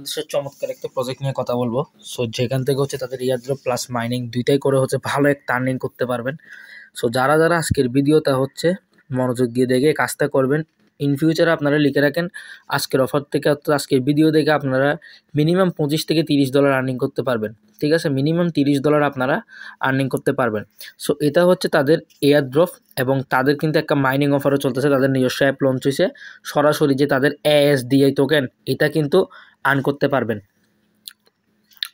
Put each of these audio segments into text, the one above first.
বাংলাদেশের চমৎকার একটা প্রজেক্ট নিয়ে কথা বলবো সো যেখান থেকে হচ্ছে তাদের ইয়াদ্রো প্লাস মাইনিং দুইটাই করে হচ্ছে ভালো এক টার্নিং করতে পারবেন সো যারা যারা আজকের ভিডিওটা হচ্ছে মনোযোগ দিয়ে দেখে কাজটা করবেন ইন ফিউচারে আপনারা লিখে রাখেন আজকের অফার থেকে অর্থাৎ আজকের ভিডিও দেখে আপনারা মিনিমাম পঁচিশ থেকে তিরিশ ডলার আর্নিং করতে পারবেন ঠিক আছে মিনিমাম তিরিশ ডলার আপনারা আর্নিং করতে পারবেন সো এটা হচ্ছে তাদের এয়ার ড্রফ এবং তাদের কিন্তু একটা মাইনিং অফারও চলতেছে তাদের নিজস্ব অ্যাপ লঞ্চ হয়েছে সরাসরি যে তাদের এএসডিআই টোকেন এটা কিন্তু আর্ন করতে পারবেন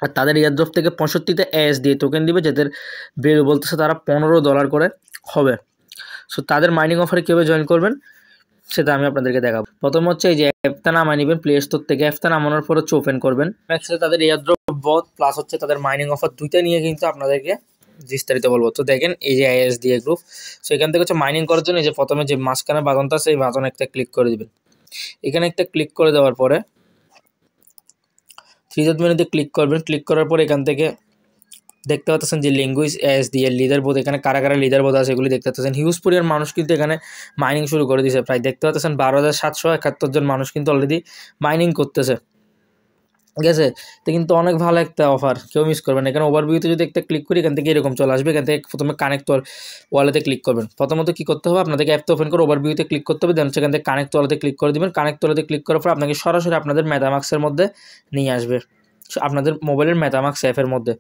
আর তাদের এয়ার ড্রফ থেকে পঁয়ষট্টিতে এস দিয়ে টোকেন দিবে যাদের বেড়ে বলতেছে তারা পনেরো ডলার করে হবে সো তাদের মাইনিং অফারে কীভাবে জয়েন করবেন সেটা আমি আপনাদেরকে দেখাবো প্রথম হচ্ছে এই যে অ্যাপটা নামায় নেবেন প্লে স্টোর থেকে অ্যাপটা নামানোর পর হচ্ছে ওপেন করবেন একসাথে তাদের এয়ারড্রপ বথ প্লাস হচ্ছে তাদের মাইনিং অফার দুইটা নিয়ে কিন্তু আপনাদেরকে বিস্তারিত বলবো তো দেখেন এই যে আইএস দিয়ে গ্রুপ সো এখান থেকে হচ্ছে মাইনিং করার জন্য এই যে প্রথমে যে মাঝখানে বাদনটা সেই বাদন একটা ক্লিক করে দেবেন এখানে একটা ক্লিক করে দেওয়ার পরে থ্রি ডট মেনুতে ক্লিক করবেন ক্লিক করার পর এখান থেকে দেখতে পাচ্ছেন যে ল্যাঙ্গুয়েজ এস দিয়ে লিডার বোধ এখানে কারা কারা লিডার বোধ আছে এগুলি দেখতে পাচ্ছেন হিউজ পরিমাণ মানুষ কিন্তু এখানে মাইনিং শুরু করে দিয়েছে প্রায় দেখতে পাচ্ছেন বারো হাজার সাতশো একাত্তর জন মানুষ কিন্তু অলরেডি মাইনিং করতেছে ঠিক আছে তো কিন্তু অনেক ভালো একটা অফার কেউ মিস করবেন এখানে ওভারভিউতে যদি একটা ক্লিক করি এখান থেকে এরকম চলে আসবে এখান থেকে প্রথমে কানেক্ট ওয়ালেতে ক্লিক করবেন প্রথমত কী করতে হবে আপনাদেরকে অ্যাপটা ওপেন করে ওভারভিউতে ক্লিক করতে হবে দেন সেখান থেকে কানেক্ট ওয়ালেতে ক্লিক করে দেবেন কানেক্ট ওয়ালেতে ক্লিক করার পর আপনাকে সরাসরি আপনাদের ম্যাদামাক্সের মধ্যে নিয়ে আসবে আপনাদের মোবাইলের মেতামাক্স অ্যাপের মধ্যে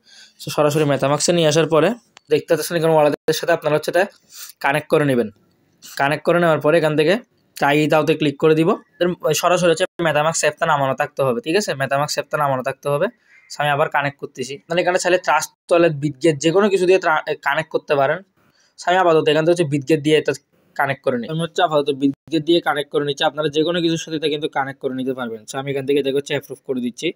সো সরাসরি মেতামাক্সে নিয়ে আসার পরে দেখতে পাচ্ছেন এখানে ওয়ালেটের সাথে আপনারা হচ্ছে এটা কানেক্ট করে নেবেন কানেক্ট করে নেওয়ার পরে এখান থেকে তাই তাওতে ক্লিক করে দিব সরাসরি হচ্ছে মেতামাক্স অ্যাপটা নামানো থাকতে হবে ঠিক আছে মেতামাক্স অ্যাপটা নামানো থাকতে হবে আমি আবার কানেক্ট করতেছি মানে এখানে চাইলে ট্রাস্ট টয়লেট বিদ্যুৎ যে কোনো কিছু দিয়ে কানেক্ট করতে পারেন স্বামী আপাতত এখান থেকে হচ্ছে বিদ্যুৎ দিয়ে এটা কানেক্ট করে নিই আমি হচ্ছে আপাতত বিদ্যুৎ দিয়ে কানেক্ট করে নিচ্ছি আপনারা যে কোনো কিছুর সাথে এটা কিন্তু কানেক্ট করে নিতে পারবেন সো আমি এখান থেকে এটা হচ্ছে অ্যাপ্রুভ করে দিচ্ছি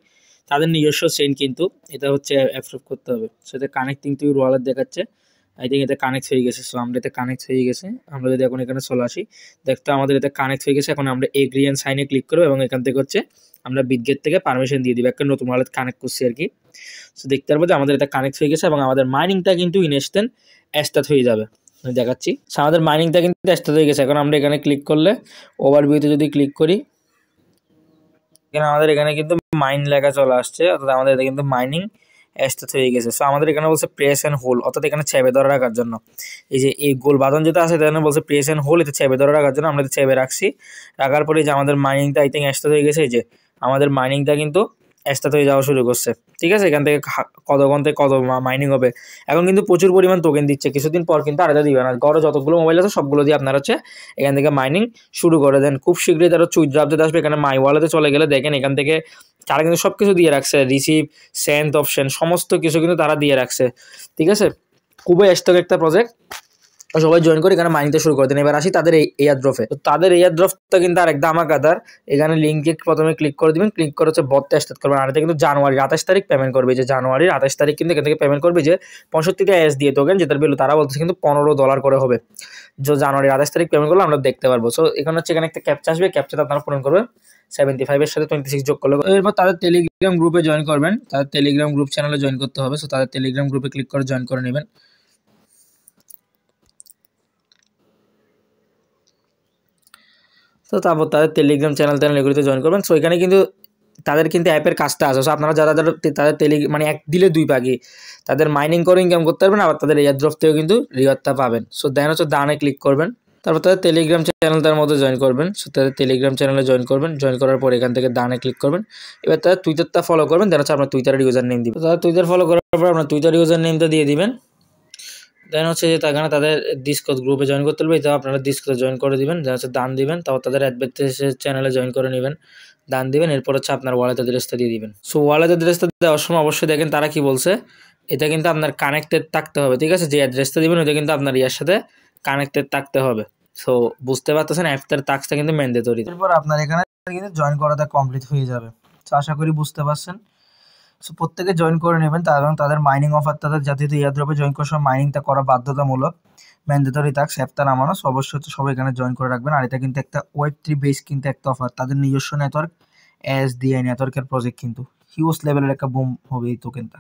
তাদের নিজস্ব সেন কিন্তু এটা হচ্ছে অ্যাপ্রুভ করতে হবে সো এটা কানেক্টিং টু ওয়ালেট দেখাচ্ছে আই থিঙ্ক এটা কানেক্ট হয়ে গেছে সো আমরা এটা কানেক্ট হয়ে গেছে আমরা যদি এখন এখানে চলে আসি দেখতে আমাদের এটা কানেক্ট হয়ে গেছে এখন আমরা এগ্রি অ্যান্ড সাইনে ক্লিক করবো এবং এখান থেকে হচ্ছে আমরা বিদ্যুৎ থেকে পারমিশন দিয়ে দিব একটা নতুন ওয়ালেট কানেক্ট করছি আর কি সো দেখতে পারবো যে আমাদের এটা কানেক্ট হয়ে গেছে এবং আমাদের মাইনিংটা কিন্তু ইনস্ট্যান্ট স্টার্ট হয়ে যাবে দেখাচ্ছি আমাদের মাইনিংটা কিন্তু আসতে হয়ে গেছে এখন আমরা এখানে ক্লিক করলে ওভারভিউতে যদি ক্লিক করি এখানে আমাদের এখানে কিন্তু মাইন লেখা চলে আসছে অর্থাৎ আমাদের এটা কিন্তু মাইনিং অ্যাস্টেট হয়ে গেছে সো আমাদের এখানে বলছে প্রেস অ্যান্ড হোল অর্থাৎ এখানে চেপে ধরে রাখার জন্য এই যে এই গোল বাদন যেটা আছে এখানে বলছে প্রেস অ্যান্ড হোল এটা চেপে ধরে রাখার জন্য আমরা চেপে রাখছি রাখার পরে যে আমাদের মাইনিংটা আই থিঙ্ক অ্যাস্টেট হয়ে গেছে এই যে আমাদের মাইনিংটা কিন্তু অ্যাশটা থেকে যাওয়া শুরু করছে ঠিক আছে এখান থেকে কত ঘন কত মাইনিং হবে এখন কিন্তু প্রচুর পরিমাণ টোকেন দিচ্ছে কিছুদিন পর কিন্তু আরেকটা দিবে না গড়ে যতগুলো মোবাইল আছে সবগুলো দিয়ে আপনারা হচ্ছে এখান থেকে মাইনিং শুরু করে দেন খুব শীঘ্রই তারা চুইজ আপডেট আসবে এখানে মাই ওয়ালেতে চলে গেলে দেখেন এখান থেকে তারা কিন্তু সব কিছু দিয়ে রাখছে রিসিভ সেন্ট অপশন সমস্ত কিছু কিন্তু তারা দিয়ে রাখছে ঠিক আছে খুবই অ্যাশটক একটা প্রজেক্ট সবাই জয়েন করে এখানে মাইনিতে শুরু করে দেন এবার আসি তাদের এয়ার ড্রফে তো তাদের এয়ার ড্রফটা কিন্তু আর একদম আকাদার এখানে লিঙ্কে প্রথমে ক্লিক করে দেবেন ক্লিক করে হচ্ছে বত্রিশ তারিখ করবেন আর এটা কিন্তু জানুয়ারির আঠাশ তারিখ পেমেন্ট করবে যে জানুয়ারির আঠাশ তারিখ কিন্তু এখান থেকে পেমেন্ট করবে যে পঁয়ষট্টিটা এস দিয়ে তোকেন যেটার বিল তারা বলছে কিন্তু পনেরো ডলার করে হবে যে জানুয়ারির আঠাশ তারিখ পেমেন্ট করলে আমরা দেখতে পারবো সো এখানে হচ্ছে এখানে একটা ক্যাপচা আসবে ক্যাপচাটা আপনারা পূরণ করবেন সেভেন্টি ফাইভের সাথে টোয়েন্টি সিক্স যোগ করলে এরপর তাদের টেলিগ্রাম গ্রুপে জয়েন করবেন তাদের টেলিগ্রাম গ্রুপ চ্যানেলে জয়েন করতে হবে সো তাদের টেলিগ্রাম গ্রুপে ক্লিক করে জয়েন করে নেবেন তো তারপর তাদের টেলিগ্রাম চ্যানেল ট্যানেল এগুলিতে জয়েন করবেন সো এখানে কিন্তু তাদের কিন্তু অ্যাপের কাজটা আছে সো আপনারা যারা যারা তাদের টেলি মানে এক দিলে দুই পাখি তাদের মাইনিং করে ইনকাম করতে পারবেন আবার তাদের ড্রপ থেকেও কিন্তু রিওয়ার্ডটা পাবেন সো দেন হচ্ছে দানে ক্লিক করবেন তারপর তাদের টেলিগ্রাম চ্যানেল তার মধ্যে জয়েন করবেন সো তাদের টেলিগ্রাম চ্যানেলে জয়েন করবেন জয়েন করার পর এখান থেকে দানে ক্লিক করবেন এবার তাদের টুইটারটা ফলো করবেন দেন হচ্ছে আপনার টুইটারের ইউজার নেম দিবেন তাদের টুইটার ফলো করার পর আপনার টুইটার ইউজার নেমটা দিয়ে দিবেন দেন হচ্ছে যে এখানে তাদের ডিসকোড গ্রুপে জয়েন করতে হবে এটা আপনারা ডিসকোডে জয়েন করে দিবেন দেন হচ্ছে দান দিবেন তারপর তাদের অ্যাডভার্টাইজ চ্যানেলে জয়েন করে নেবেন দান দিবেন এরপর হচ্ছে আপনার ওয়ালেট অ্যাড্রেসটা দিয়ে দিবেন সো ওয়ালেট অ্যাড্রেসটা দেওয়ার সময় অবশ্যই দেখেন তারা কি বলছে এটা কিন্তু আপনার কানেক্টেড থাকতে হবে ঠিক আছে যে অ্যাড্রেসটা দিবেন ওটা কিন্তু আপনার ইয়ার সাথে কানেক্টেড থাকতে হবে সো বুঝতে পারতেছেন অ্যাপটার টাক্সটা কিন্তু ম্যান্ডেটরি এরপর আপনার এখানে কিন্তু জয়েন করাটা কমপ্লিট হয়ে যাবে তো আশা করি বুঝতে পারছেন সো প্রত্যেকে জয়েন করে নেবেন কারণ তাদের মাইনিং অফার তাদের জাতীয় ইয়ারড্রপে জয়েন করার সময় মাইনিংটা করা বাধ্যতামূলক ম্যান্ডেটরি তাক অ্যাপটা নামানো অবশ্যই হচ্ছে সবাই এখানে জয়েন করে রাখবেন আর এটা কিন্তু একটা ওয়েব থ্রি বেস কিন্তু একটা অফার তাদের নিজস্ব নেটওয়ার্ক এস ডিআই নেটওয়ার্কের প্রজেক্ট কিন্তু হিউজ লেভেলের একটা বুম হবে এই টোকেনটা